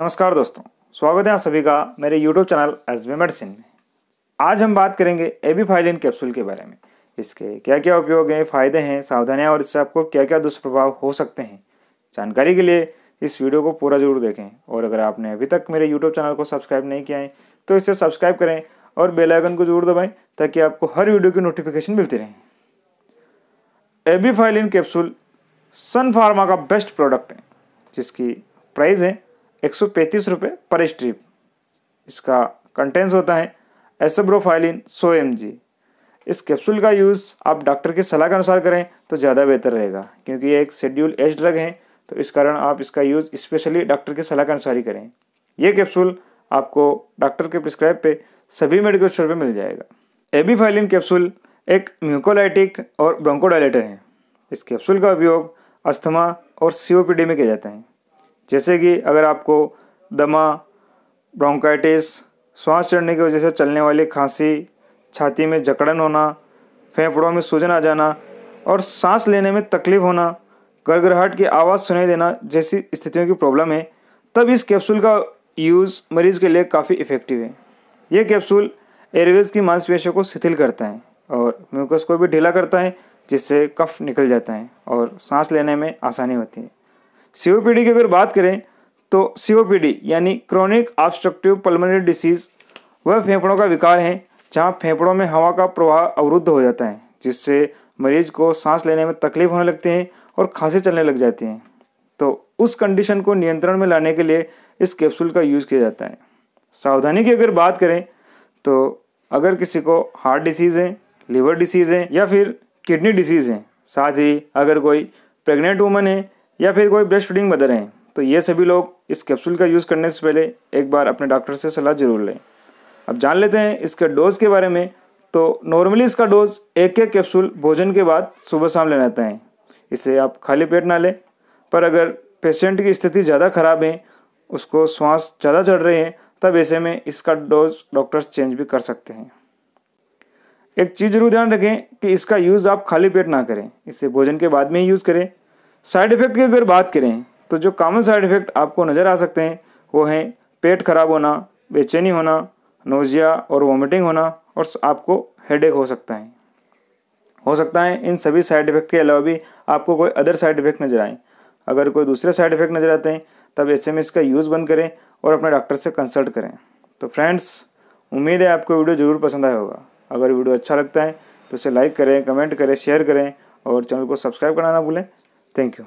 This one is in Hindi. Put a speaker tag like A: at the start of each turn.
A: नमस्कार दोस्तों स्वागत है आप सभी का मेरे YouTube channel S B medicine में आज हम बात करेंगे एबीफाइलिन कैप्सूल के बारे में इसके क्या क्या उपयोग हैं फायदे हैं सावधानियां और इससे आपको क्या क्या दुष्प्रभाव हो सकते हैं जानकारी के लिए इस वीडियो को पूरा जरूर देखें और अगर आपने अभी तक मेरे यूट्यूब चैनल को सब्सक्राइब नहीं किया है तो इसे सब्सक्राइब करें और बेलाइकन को जरूर दबाएँ ताकि आपको हर वीडियो की नोटिफिकेशन मिलती रहे एबीफाइलिन कैप्सूल सन फार्मा का बेस्ट प्रोडक्ट है जिसकी प्राइस है एक सौ पर स्ट्रिप इसका कंटेंस होता है एसब्रोफाइलिन 100 एम इस कैप्सूल का यूज़ आप डॉक्टर की सलाह के अनुसार करें तो ज़्यादा बेहतर रहेगा क्योंकि ये एक शेड्यूल एज ड्रग है तो इस कारण आप इसका यूज़ स्पेशली डॉक्टर की सलाह के अनुसार ही करें यह कैप्सूल आपको डॉक्टर के प्रिस्क्राइब पे सभी मेडिकल स्टोर पे मिल जाएगा एबीफाइलिन कैप्सूल एक म्यूकोलाइटिक और ब्रोंकोडाइलेटर है इस कैप्सूल का उपयोग अस्थमा और सीओपीडी में किया जाता है जैसे कि अगर आपको दमा ब्रोंकाइटिस सांस चढ़ने की वजह से चलने वाली खांसी छाती में जकड़न होना फेफड़ों में सूजन आ जाना और सांस लेने में तकलीफ होना गड़गड़ाहट की आवाज़ सुनाई देना जैसी स्थितियों की प्रॉब्लम है तब इस कैप्सूल का यूज़ मरीज़ के लिए काफ़ी इफ़ेक्टिव है ये कैप्सूल एयरवेज की मांसपेशियों को शिथिल करता है और म्यूकस को भी ढीला करता है जिससे कफ निकल जाता है और सांस लेने में आसानी होती है सीओपीडी की अगर बात करें तो सीओपीडी यानी क्रॉनिक ऑब्स्ट्रक्टिव पल्मोनरी डिसीज़ वह फेफड़ों का विकार है जहाँ फेफड़ों में हवा का प्रवाह अवरुद्ध हो जाता है जिससे मरीज को सांस लेने में तकलीफ होने लगती है और खांसी चलने लग जाती हैं तो उस कंडीशन को नियंत्रण में लाने के लिए इस कैप्सूल का यूज़ किया जाता है सावधानी की अगर बात करें तो अगर किसी को हार्ट डिसीज़ है लीवर डिसीज़ है या फिर किडनी डिसीज़ है साथ ही अगर कोई प्रेग्नेंट वूमन है या फिर कोई ब्रेस्ट फीडिंग मदर हैं तो ये सभी लोग इस कैप्सूल का यूज़ करने से पहले एक बार अपने डॉक्टर से सलाह ज़रूर लें अब जान लेते हैं इसके डोज़ के बारे में तो नॉर्मली इसका डोज़ एक एक कैप्सूल भोजन के बाद सुबह शाम लेना रहता है इसे आप खाली पेट ना लें पर अगर पेशेंट की स्थिति ज़्यादा ख़राब है उसको श्वास ज़्यादा चढ़ रहे हैं तब ऐसे में इसका डोज डॉक्टर्स चेंज भी कर सकते हैं एक चीज़ जरूर ध्यान रखें कि इसका यूज़ आप खाली पेट ना करें इसे भोजन के बाद में ही यूज़ करें साइड इफ़ेक्ट की अगर बात करें तो जो कॉमन साइड इफ़ेक्ट आपको नज़र आ सकते हैं वो हैं पेट खराब होना बेचैनी होना नोजिया और वॉमिटिंग होना और आपको हेडेक हो सकता है हो सकता है इन सभी साइड इफ़ेक्ट के अलावा भी आपको कोई अदर साइड इफ़ेक्ट नज़र आए अगर कोई दूसरे साइड इफ़ेक्ट नज़र आते हैं तब ऐसे में इसका यूज़ बंद करें और अपने डॉक्टर से कंसल्ट करें तो फ्रेंड्स उम्मीद है आपको वीडियो ज़रूर पसंद आया होगा अगर वीडियो अच्छा लगता है तो इसे लाइक करें कमेंट करें शेयर करें और चैनल को सब्सक्राइब करना ना भूलें Thank you.